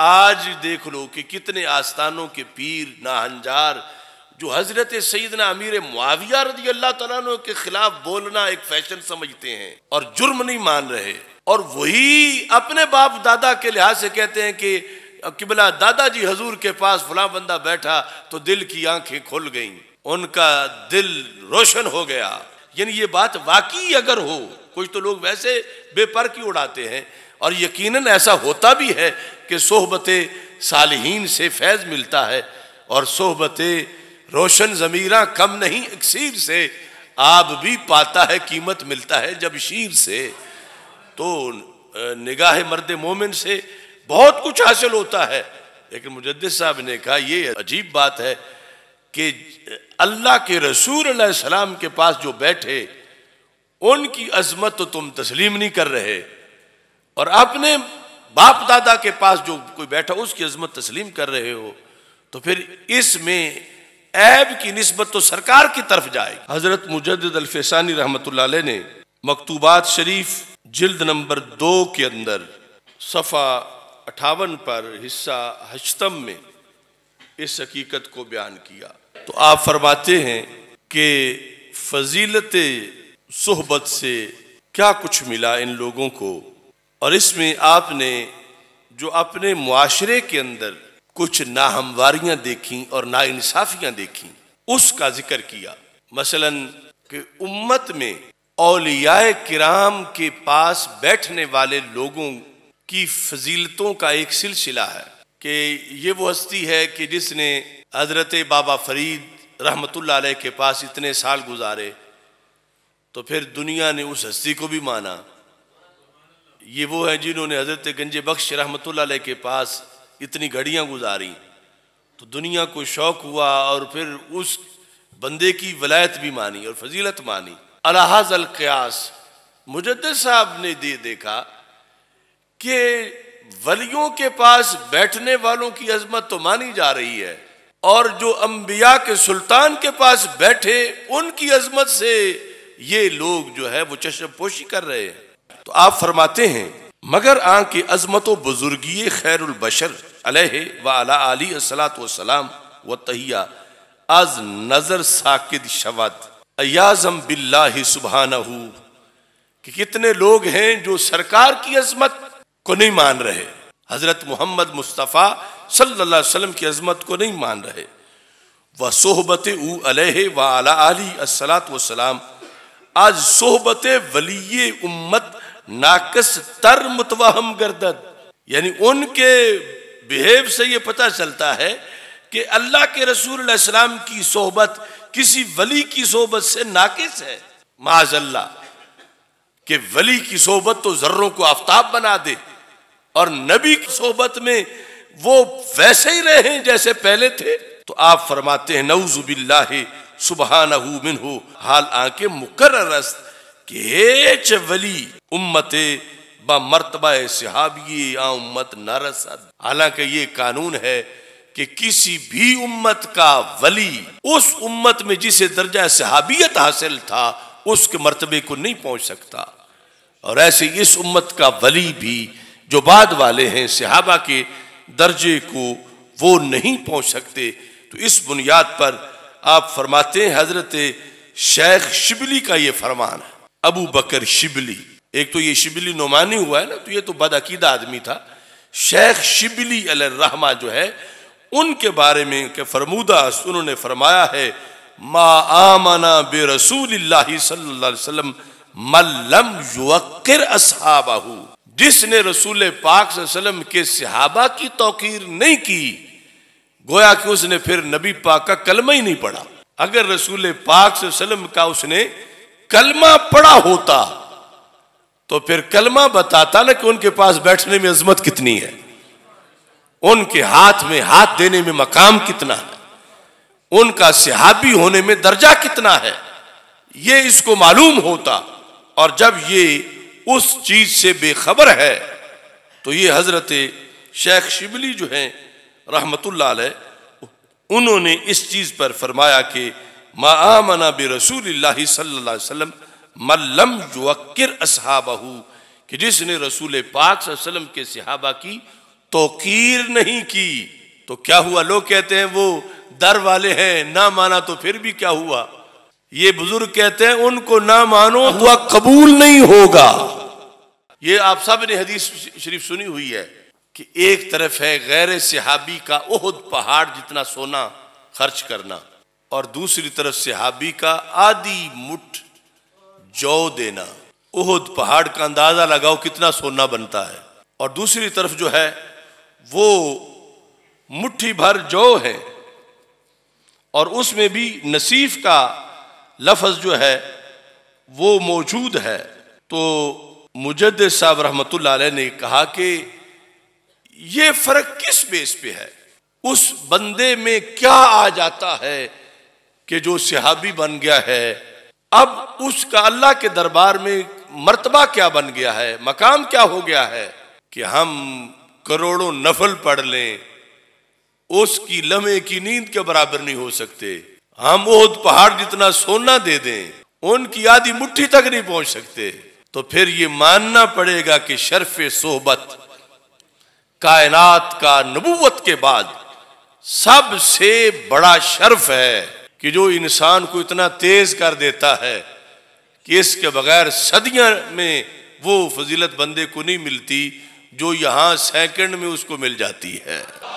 आज देख लो कि कितने आस्थानों के पीर नाहंजार जो हजरत सईदना अमीर मुआविया रदी अल्लाह तला के खिलाफ बोलना एक फैशन समझते हैं और जुर्म नहीं मान रहे और वही अपने बाप दादा के लिहाज से कहते हैं कि किबला दादाजी हजूर के पास फुला बंदा बैठा तो दिल की आंखें खुल गईं उनका दिल रोशन हो गया यानी ये बात वाकई अगर हो कुछ तो लोग वैसे बेपर की उड़ाते हैं और यकीनन ऐसा होता भी है कि सोहबत सालहीन से फैज़ मिलता है और सोहबत रोशन ज़मीरा कम नहीं अक्सीर से आब भी पाता है कीमत मिलता है जब शीर से तो निगाह मर्द मोमिन से बहुत कुछ हासिल होता है लेकिन मुजद साहब ने कहा यह अजीब बात है कि अल्लाह के रसूल सलाम के पास जो बैठे उनकी अजमत तो तुम तस्लीम नहीं कर रहे और अपने बाप दादा के पास जो कोई बैठा उसकी अजमत तस्लीम कर रहे हो तो फिर इसमें ऐब की नस्बत तो सरकार की तरफ जाएगी हजरत मुजद अलफेसानी रहमत ने मकतूबात शरीफ जिल्द नंबर दो के अंदर सफ़ा अठावन पर हिस्सा हजतम में इस हकीकत को बयान किया तो आप फरमाते हैं कि फजीलत सहबत से क्या कुछ मिला इन लोगों को और इसमें आपने जो अपने मुआशरे के अंदर कुछ नाहमवारियाँ देखी और इंसाफियां देखी उसका जिक्र किया मसलन कि उम्मत में औलियाए किराम के पास बैठने वाले लोगों की फजीलतों का एक सिलसिला है कि ये वो हस्ती है कि जिसने हजरत बाबा फरीद रहमतुल्लाह अलैह के पास इतने साल गुजारे तो फिर दुनिया ने उस हस्ती को भी माना ये वो है जिन्होंने हज़रत गंज बख्श रहमत के पास इतनी घड़ियां गुजारी तो दुनिया को शौक हुआ और फिर उस बंदे की वलायत भी मानी और फजीलत मानी अल क्यास मुजद साहब ने दे देखा कि वलियों के पास बैठने वालों की अजमत तो मानी जा रही है और जो अम्बिया के सुल्तान के पास बैठे उनकी अजमत से ये लोग जो है वो चश्म पोशी कर रहे हैं तो आप फरमाते हैं मगर आँ की अजमत बुजुर्गी खैर बशर अलहलाम व तहिया आज नज़र साकिद शवद अयाजम बिल्ला सुबहाना कि कितने लोग हैं जो सरकार की अजमत को नहीं मान रहे हज़रत मोहम्मद मुस्तफ़ा सल्लल्लाहु अलैहि वसल्लम की अजमत को नहीं मान रहे व सोहबत ऊ अलह व असलात वसलाम आज सोहबत वली उम्मत नाकस तर मुतवाहम गर्दत यानी उनके बिहेव से ये पता चलता है कि अल्लाह के रसूल की सोहबत किसी वली की सोहबत से नाकिस है अल्लाह के वली की सोहबत तो जर्रों को आफ्ताब बना दे और नबी की सोहबत में वो वैसे ही रहे जैसे पहले थे तो आप फरमाते हैं नऊजुबिल्ला सुबहान मिन हो हाल आके मुकर रस्त वली उम्मत ब मरतबा सहाबिए या उम्मत न हालांकि ये कानून है कि किसी भी उम्मत का वली उस उम्मत में जिसे दर्जा सिहाबियत हासिल था उसके मरतबे को नहीं पहुंच सकता और ऐसे इस उम्मत का वली भी जो बाद वाले हैं सहाबा के दर्जे को वो नहीं पहुंच सकते तो इस बुनियाद पर आप फरमाते हैं हजरत शेख शिबली का ये फरमान है अबू बकर शिबली एक तो ये शिबली नुमानी हुआ है ना तो ये तो बदअकीदा आदमी था शेख शिबली रहमा जो है उनके बारे में के फरमूदा उन्होंने फरमाया है मा आमना बे रसूल सल्लाम मल्लम युवकर असहाबाहू जिसने रसूल पाक सल्लम के सहाबा की तोकीर नहीं की गोया कि उसने फिर नबी पाक का कलमा ही नहीं पढ़ा अगर रसूल पाक सल्लम का उसने कलमा पड़ा होता तो फिर कलमा बताता ना कि उनके पास बैठने में अजमत कितनी है उनके हाथ में हाथ देने में मकाम कितना है उनका सिहाबी होने में दर्जा कितना है ये इसको मालूम होता और जब ये उस चीज से बेखबर है तो ये हजरत शेख शिबली जो हैं रहमतुल्लाह उन्होंने इस चीज पर फरमाया कि मामना बे रसूल सल्लाम मल्लम असहाबहू कि जिसने रसूल पाक सल्लम के सिहाबा की तोकीर नहीं की तो क्या हुआ लोग कहते हैं वो दर वाले हैं ना माना तो फिर भी क्या हुआ ये बुजुर्ग कहते हैं उनको ना मानो हुआ कबूल नहीं होगा ये आप सब ने हदीस शरीफ सुनी हुई है कि एक तरफ है गैर सिहाबी का ओहद पहाड़ जितना सोना खर्च करना और दूसरी तरफ से हाबी का आदि मुठ जौ देना उहद पहाड़ का अंदाज़ा लगाओ कितना सोना बनता है और दूसरी तरफ जो है वो मुट्ठी भर जौ है और उसमें भी नसीफ का लफज जो है वो मौजूद है तो मुजद साहब रहमत ने कहा कि ये फ़र्क किस बेस पे है उस बंदे में क्या आ जाता है कि जो सिहाबी बन गया है अब उसका अल्लाह के दरबार में मर्तबा क्या बन गया है मकाम क्या हो गया है कि हम करोड़ों नफल पढ़ लें उसकी लम्हे की नींद के बराबर नहीं हो सकते हम ओहद पहाड़ जितना सोना दे दें उनकी आधी मुट्ठी तक नहीं पहुंच सकते तो फिर ये मानना पड़ेगा कि शर्फ सोहबत कायनात का नबूवत के बाद सबसे बड़ा शर्फ है कि जो इंसान को इतना तेज कर देता है कि इसके बगैर सदियां में वो फजीलत बंदे को नहीं मिलती जो यहां सेकंड में उसको मिल जाती है